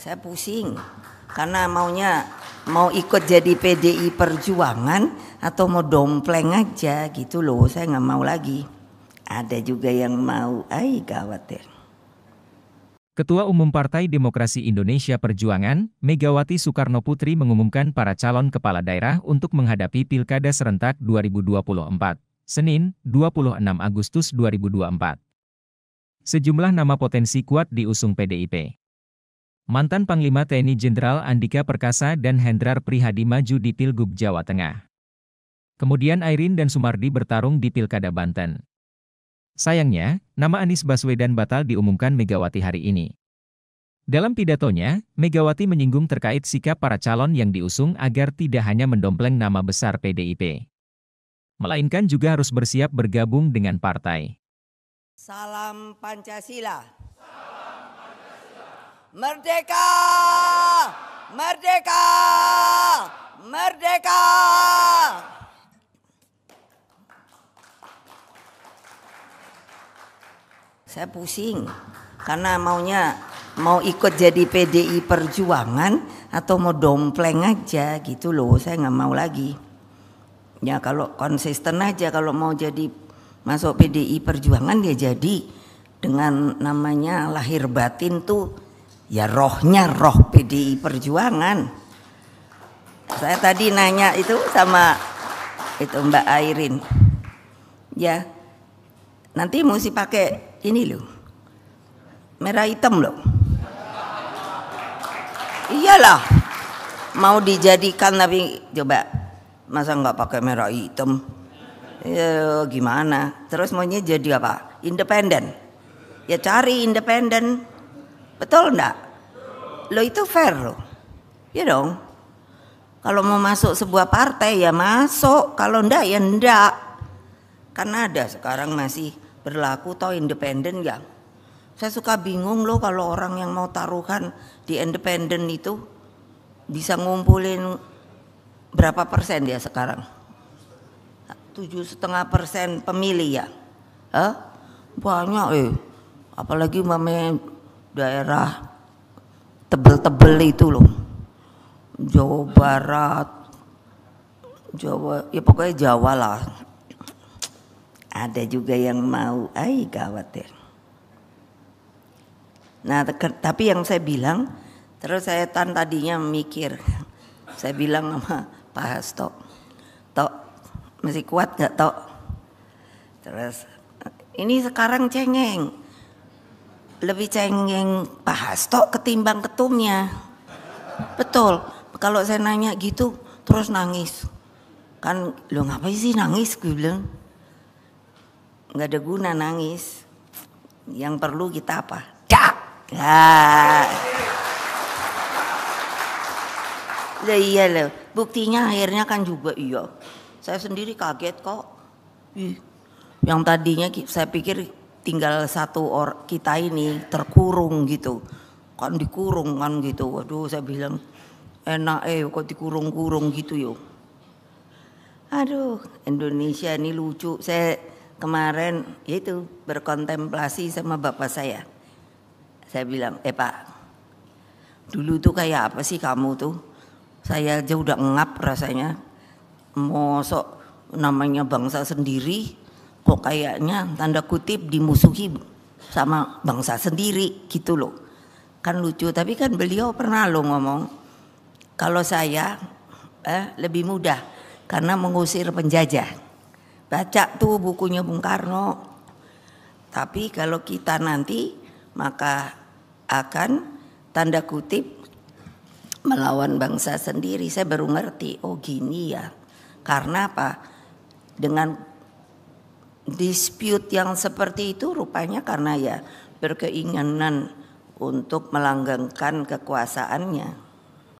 Saya pusing karena maunya mau ikut jadi PDI Perjuangan atau mau dompleng aja gitu loh. Saya nggak mau lagi. Ada juga yang mau. ay gawat deh. Ketua Umum Partai Demokrasi Indonesia Perjuangan, Megawati Soekarno Putri mengumumkan para calon kepala daerah untuk menghadapi Pilkada Serentak 2024, Senin, 26 Agustus 2024. Sejumlah nama potensi kuat diusung PDIP. Mantan Panglima TNI Jenderal Andika Perkasa dan Hendrar Prihadi maju di Pilgub Jawa Tengah. Kemudian Airin dan Sumardi bertarung di Pilkada Banten. Sayangnya, nama Anies Baswedan batal diumumkan Megawati hari ini. Dalam pidatonya, Megawati menyinggung terkait sikap para calon yang diusung agar tidak hanya mendompleng nama besar PDIP. Melainkan juga harus bersiap bergabung dengan partai. Salam Pancasila. Merdeka! Merdeka! Merdeka! Saya pusing karena maunya mau ikut jadi PDI Perjuangan atau mau dompleng aja gitu loh. Saya nggak mau lagi. Ya kalau konsisten aja kalau mau jadi masuk PDI Perjuangan dia ya jadi dengan namanya lahir batin tuh Ya rohnya roh PDI Perjuangan. Saya tadi nanya itu sama itu Mbak Airin. Ya nanti mesti pakai ini loh. Merah hitam loh. Iyalah. Mau dijadikan tapi coba masa nggak pakai merah hitam ya, gimana terus maunya jadi apa independen ya cari independen Betul enggak? Lo itu fair loh. Ya dong. Kalau mau masuk sebuah partai ya masuk, kalau enggak ya enggak. Karena ada sekarang masih berlaku tau independen ya. Saya suka bingung loh kalau orang yang mau taruhan di independen itu bisa ngumpulin berapa persen dia sekarang? Tujuh setengah persen pemilih ya. Hah? Banyak eh. Apalagi mame daerah tebel-tebel itu loh. Jawa Barat, Jawa, ya pokoknya Jawa lah. Ada juga yang mau, ay gawat deh. Ya. Nah, tapi yang saya bilang, terus saya tan tadinya mikir, saya bilang sama Pak Hasto, tok masih kuat gak tok? Terus ini sekarang cengeng, lebih cengeng Pak Hasto ketimbang ketumnya. Betul. Kalau saya nanya gitu terus nangis. Kan lo ngapain sih nangis gue bilang. Nggak ada guna nangis. Yang perlu kita apa? Dak. Ya. Lah iya loh. Buktinya akhirnya kan juga iya. Saya sendiri kaget kok. Ih, yang tadinya saya pikir tinggal satu or kita ini terkurung gitu kan dikurung kan gitu waduh saya bilang enak eh kok dikurung-kurung gitu yo aduh Indonesia ini lucu saya kemarin ya itu berkontemplasi sama bapak saya saya bilang eh pak dulu tuh kayak apa sih kamu tuh saya aja udah ngap rasanya mosok namanya bangsa sendiri kapok kayaknya tanda kutip dimusuhi sama bangsa sendiri gitu loh. Kan lucu tapi kan beliau pernah lo ngomong kalau saya eh, lebih mudah karena mengusir penjajah. Baca tuh bukunya Bung Karno. Tapi kalau kita nanti maka akan tanda kutip melawan bangsa sendiri. Saya baru ngerti, oh gini ya. Karena apa? Dengan dispute yang seperti itu rupanya karena ya berkeinginan untuk melanggengkan kekuasaannya.